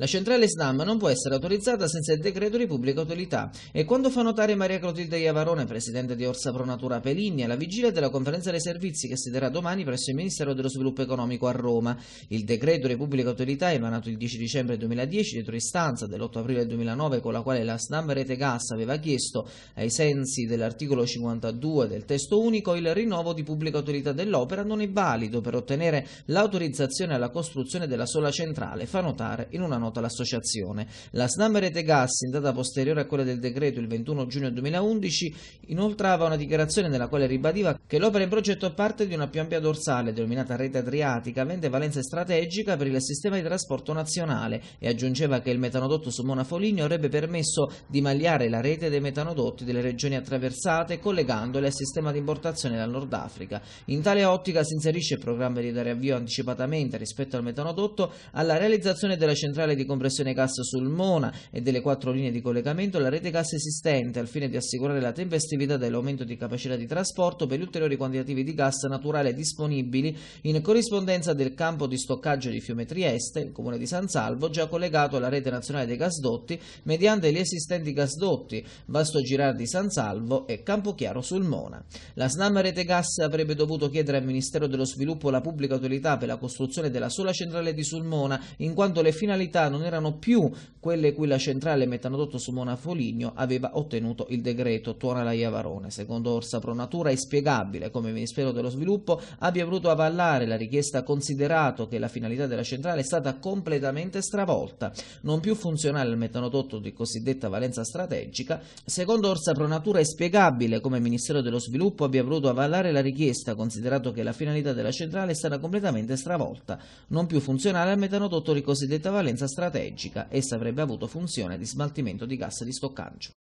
La centrale SNAM non può essere autorizzata senza il decreto di pubblica utilità e quando fa notare Maria Clotilde Iavarone, presidente di Orsa Pronatura Peligni, alla vigilia della conferenza dei servizi che si terrà domani presso il Ministero dello Sviluppo Economico a Roma. Il decreto di pubblica utilità emanato il 10 dicembre 2010 dietro istanza dell'8 aprile 2009 con la quale la SNAM Rete Gas aveva chiesto ai sensi dell'articolo 52 del testo unico il rinnovo di pubblica utilità dell'opera non è valido per ottenere l'autorizzazione alla costruzione della sola centrale, fa notare in una nota nota l'associazione. La SNAM Rete Gas, in data posteriore a quella del decreto il 21 giugno 2011, inoltrava una dichiarazione nella quale ribadiva che l'opera in progetto parte di una più ampia dorsale, denominata Rete Adriatica, avente valenza strategica per il sistema di trasporto nazionale e aggiungeva che il metanodotto su Monafoligno avrebbe permesso di magliare la rete dei metanodotti delle regioni attraversate collegandole al sistema di importazione dal Nord Africa. In tale ottica si inserisce il programma di dare avvio anticipatamente rispetto al metanodotto alla realizzazione della centrale centrale di compressione gas sul Mona e delle quattro linee di collegamento alla rete gas esistente al fine di assicurare la tempestività dell'aumento di capacità di trasporto per gli ulteriori quantitativi di gas naturale disponibili in corrispondenza del campo di stoccaggio di Fiume Trieste, il comune di San Salvo, già collegato alla rete nazionale dei gasdotti mediante gli esistenti gasdotti Vasto Girardi di San Salvo e Campochiaro sul Mona. La SNAM Rete Gas avrebbe dovuto chiedere al Ministero dello Sviluppo la pubblica autorità per la costruzione della sola centrale di Sulmona, in quanto le finalità città non erano più quelle cui la centrale metanodotto su Monafoligno aveva ottenuto il decreto Tuonala Iavarone. Secondo Orsa Pronatura è spiegabile come il Ministero dello Sviluppo abbia voluto avallare la richiesta considerato che la finalità della centrale è stata completamente stravolta, non più funzionale al metanodotto di cosiddetta valenza strategica. Secondo Orsa Pronatura è spiegabile come il Ministero dello Sviluppo abbia voluto avallare la richiesta considerato che la finalità della centrale è stata completamente stravolta, non più funzionale al metanodotto di cosiddetta valenza strategica strategica, essa avrebbe avuto funzione di smaltimento di gas di stoccaggio.